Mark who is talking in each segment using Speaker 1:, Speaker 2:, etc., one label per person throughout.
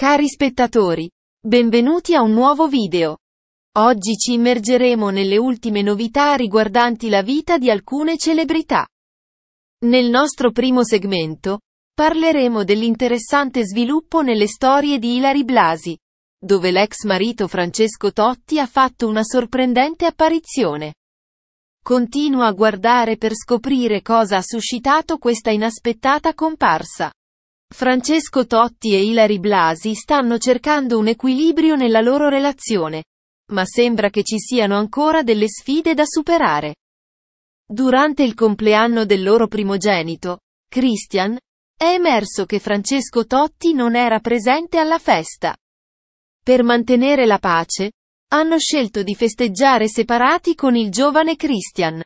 Speaker 1: Cari spettatori, benvenuti a un nuovo video. Oggi ci immergeremo nelle ultime novità riguardanti la vita di alcune celebrità. Nel nostro primo segmento, parleremo dell'interessante sviluppo nelle storie di Ilari Blasi, dove l'ex marito Francesco Totti ha fatto una sorprendente apparizione. Continua a guardare per scoprire cosa ha suscitato questa inaspettata comparsa. Francesco Totti e Ilari Blasi stanno cercando un equilibrio nella loro relazione, ma sembra che ci siano ancora delle sfide da superare. Durante il compleanno del loro primogenito, Christian, è emerso che Francesco Totti non era presente alla festa. Per mantenere la pace, hanno scelto di festeggiare separati con il giovane Christian.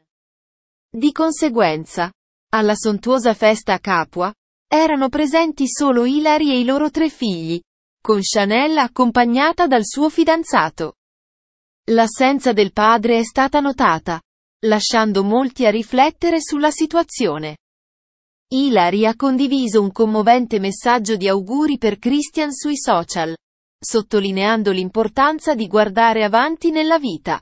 Speaker 1: Di conseguenza, alla sontuosa festa a Capua, erano presenti solo Hilary e i loro tre figli, con Chanel accompagnata dal suo fidanzato. L'assenza del padre è stata notata, lasciando molti a riflettere sulla situazione. Hilary ha condiviso un commovente messaggio di auguri per Christian sui social, sottolineando l'importanza di guardare avanti nella vita.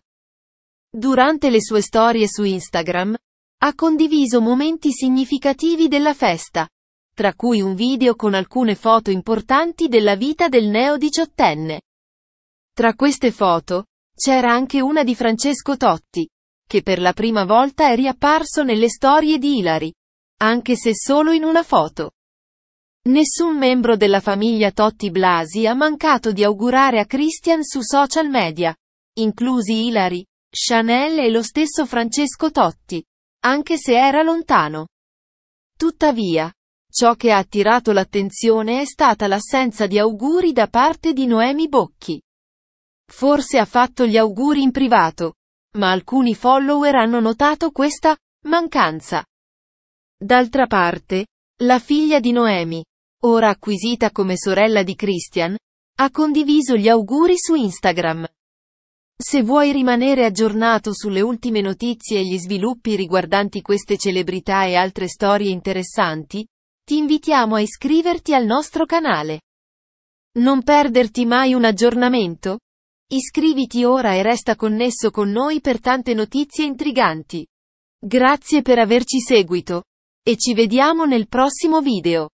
Speaker 1: Durante le sue storie su Instagram, ha condiviso momenti significativi della festa, tra cui un video con alcune foto importanti della vita del neo diciottenne. Tra queste foto, c'era anche una di Francesco Totti, che per la prima volta è riapparso nelle storie di Ilari, anche se solo in una foto. Nessun membro della famiglia Totti Blasi ha mancato di augurare a Christian su social media, inclusi Ilari, Chanel e lo stesso Francesco Totti, anche se era lontano. Tuttavia, Ciò che ha attirato l'attenzione è stata l'assenza di auguri da parte di Noemi Bocchi. Forse ha fatto gli auguri in privato, ma alcuni follower hanno notato questa mancanza. D'altra parte, la figlia di Noemi, ora acquisita come sorella di Christian, ha condiviso gli auguri su Instagram. Se vuoi rimanere aggiornato sulle ultime notizie e gli sviluppi riguardanti queste celebrità e altre storie interessanti, ti invitiamo a iscriverti al nostro canale. Non perderti mai un aggiornamento? Iscriviti ora e resta connesso con noi per tante notizie intriganti. Grazie per averci seguito. E ci vediamo nel prossimo video.